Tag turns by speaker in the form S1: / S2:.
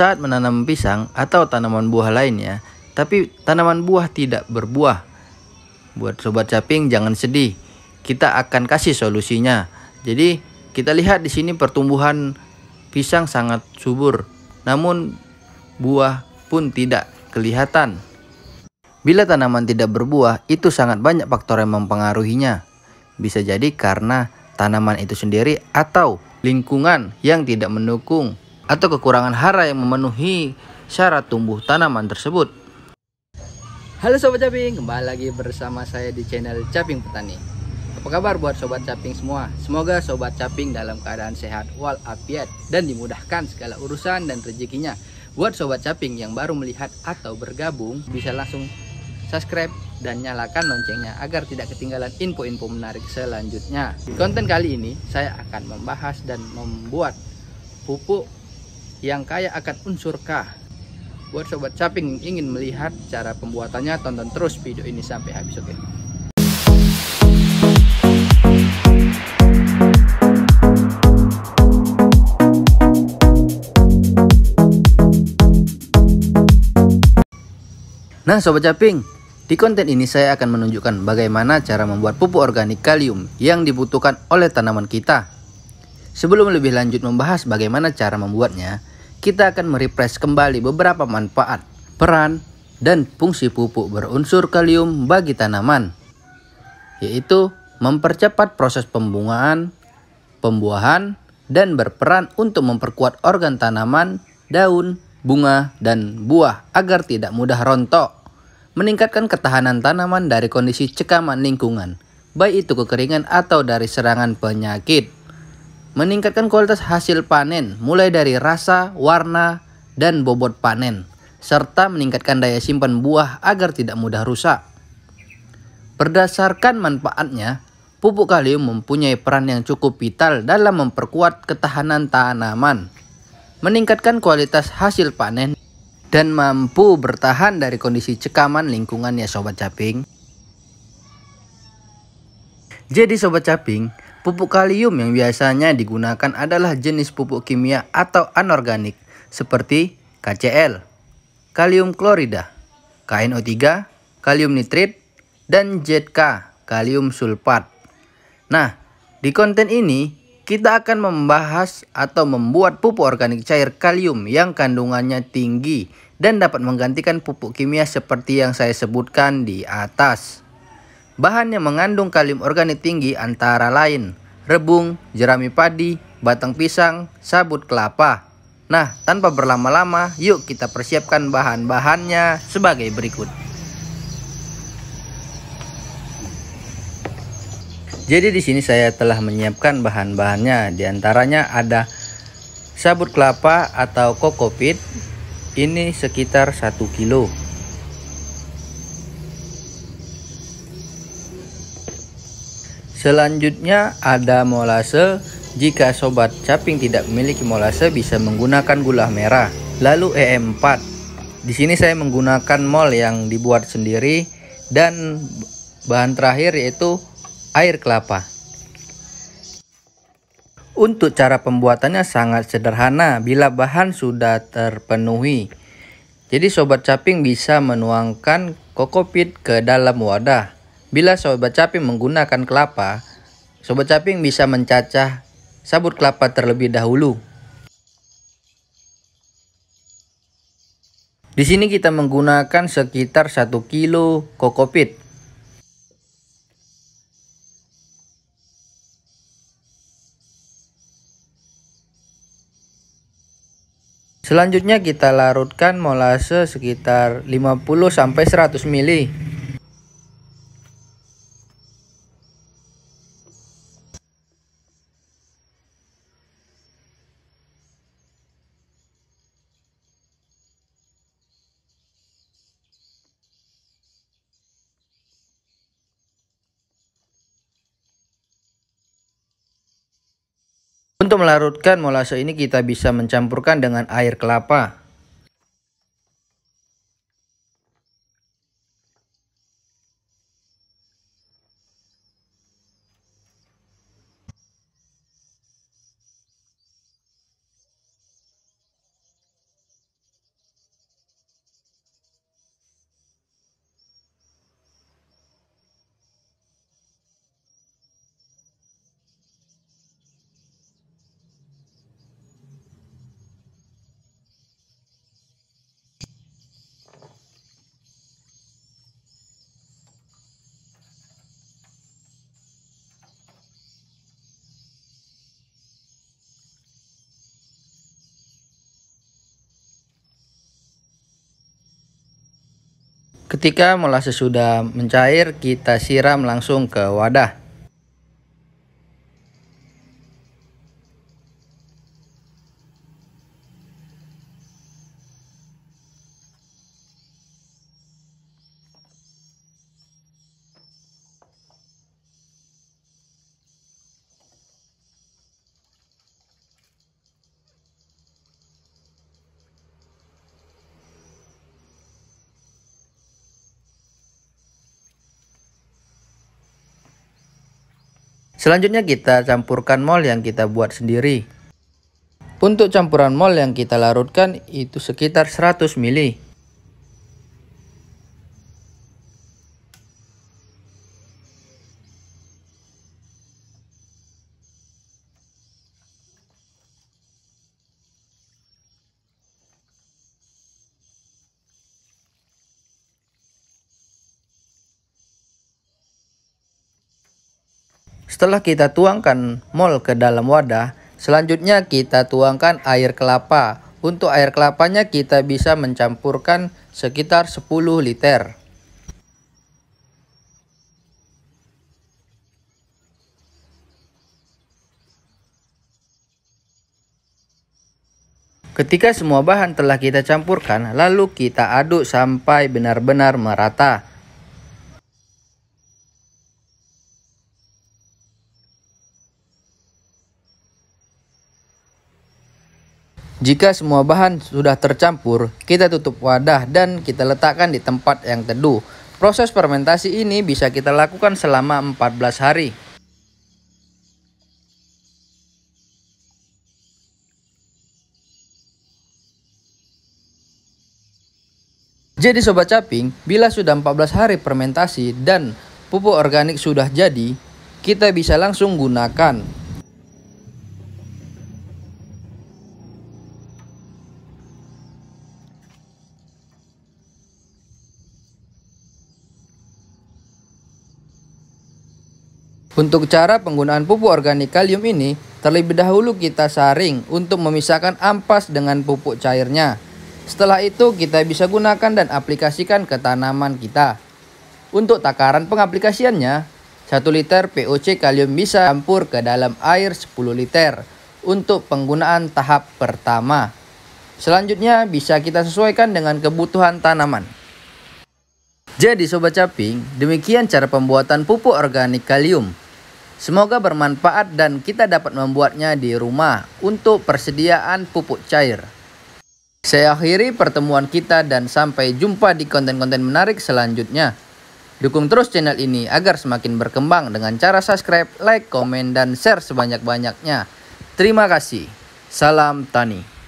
S1: Saat menanam pisang atau tanaman buah lainnya, tapi tanaman buah tidak berbuah. Buat sobat caping jangan sedih. Kita akan kasih solusinya. Jadi kita lihat di sini pertumbuhan pisang sangat subur, namun buah pun tidak kelihatan. Bila tanaman tidak berbuah, itu sangat banyak faktor yang mempengaruhinya. Bisa jadi karena tanaman itu sendiri atau lingkungan yang tidak mendukung atau kekurangan hara yang memenuhi syarat tumbuh tanaman tersebut. Halo Sobat Caping, kembali lagi bersama saya di channel Caping Petani. Apa kabar buat Sobat Caping semua? Semoga Sobat Caping dalam keadaan sehat walafiat dan dimudahkan segala urusan dan rezekinya. Buat Sobat Caping yang baru melihat atau bergabung, bisa langsung subscribe dan nyalakan loncengnya agar tidak ketinggalan info-info menarik selanjutnya. Konten kali ini saya akan membahas dan membuat pupuk yang kaya akan unsur K. Buat sobat caping yang ingin melihat cara pembuatannya, tonton terus video ini sampai habis, oke? Okay? Nah Sobat Caping, di konten ini saya akan menunjukkan bagaimana cara membuat pupuk organik kalium yang dibutuhkan oleh tanaman kita. Sebelum lebih lanjut membahas bagaimana cara membuatnya, kita akan merefresh kembali beberapa manfaat, peran, dan fungsi pupuk berunsur kalium bagi tanaman, yaitu mempercepat proses pembungaan, pembuahan, dan berperan untuk memperkuat organ tanaman, daun, bunga, dan buah agar tidak mudah rontok, meningkatkan ketahanan tanaman dari kondisi cekaman lingkungan, baik itu kekeringan atau dari serangan penyakit. Meningkatkan kualitas hasil panen mulai dari rasa, warna, dan bobot panen, serta meningkatkan daya simpan buah agar tidak mudah rusak. Berdasarkan manfaatnya, pupuk kalium mempunyai peran yang cukup vital dalam memperkuat ketahanan tanaman, meningkatkan kualitas hasil panen, dan mampu bertahan dari kondisi cekaman lingkungan ya Sobat Caping. Jadi Sobat Caping, Pupuk kalium yang biasanya digunakan adalah jenis pupuk kimia atau anorganik seperti KCl, kalium klorida, KNO3, kalium nitrit, dan ZK, kalium sulfat. Nah, di konten ini kita akan membahas atau membuat pupuk organik cair kalium yang kandungannya tinggi dan dapat menggantikan pupuk kimia seperti yang saya sebutkan di atas. Bahan yang mengandung kalium organik tinggi antara lain rebung, jerami padi, batang pisang, sabut kelapa. Nah, tanpa berlama-lama, yuk kita persiapkan bahan-bahannya sebagai berikut. Jadi di sini saya telah menyiapkan bahan-bahannya. Di antaranya ada sabut kelapa atau kokopit. Ini sekitar 1 kilo. Selanjutnya ada molase. Jika sobat caping tidak memiliki molase bisa menggunakan gula merah. Lalu e em 4 Di sini saya menggunakan mol yang dibuat sendiri dan bahan terakhir yaitu air kelapa. Untuk cara pembuatannya sangat sederhana bila bahan sudah terpenuhi. Jadi sobat caping bisa menuangkan kokopit ke dalam wadah. Bila sobat caping menggunakan kelapa, sobat caping bisa mencacah sabut kelapa terlebih dahulu. Di sini kita menggunakan sekitar 1 kilo kokopit. Selanjutnya kita larutkan molase sekitar 50 sampai 100 ml. Untuk melarutkan molase ini kita bisa mencampurkan dengan air kelapa Ketika molase sudah mencair, kita siram langsung ke wadah. Selanjutnya kita campurkan mol yang kita buat sendiri. Untuk campuran mol yang kita larutkan itu sekitar 100 ml. Setelah kita tuangkan mol ke dalam wadah, selanjutnya kita tuangkan air kelapa. Untuk air kelapanya kita bisa mencampurkan sekitar 10 liter. Ketika semua bahan telah kita campurkan, lalu kita aduk sampai benar-benar merata. Jika semua bahan sudah tercampur, kita tutup wadah dan kita letakkan di tempat yang teduh. Proses fermentasi ini bisa kita lakukan selama 14 hari. Jadi sobat caping, bila sudah 14 hari fermentasi dan pupuk organik sudah jadi, kita bisa langsung gunakan Untuk cara penggunaan pupuk organik kalium ini, terlebih dahulu kita saring untuk memisahkan ampas dengan pupuk cairnya. Setelah itu kita bisa gunakan dan aplikasikan ke tanaman kita. Untuk takaran pengaplikasiannya, 1 liter POC kalium bisa campur ke dalam air 10 liter untuk penggunaan tahap pertama. Selanjutnya bisa kita sesuaikan dengan kebutuhan tanaman. Jadi Sobat Caping, demikian cara pembuatan pupuk organik kalium. Semoga bermanfaat dan kita dapat membuatnya di rumah untuk persediaan pupuk cair. Saya akhiri pertemuan kita dan sampai jumpa di konten-konten menarik selanjutnya. Dukung terus channel ini agar semakin berkembang dengan cara subscribe, like, komen, dan share sebanyak-banyaknya. Terima kasih. Salam Tani.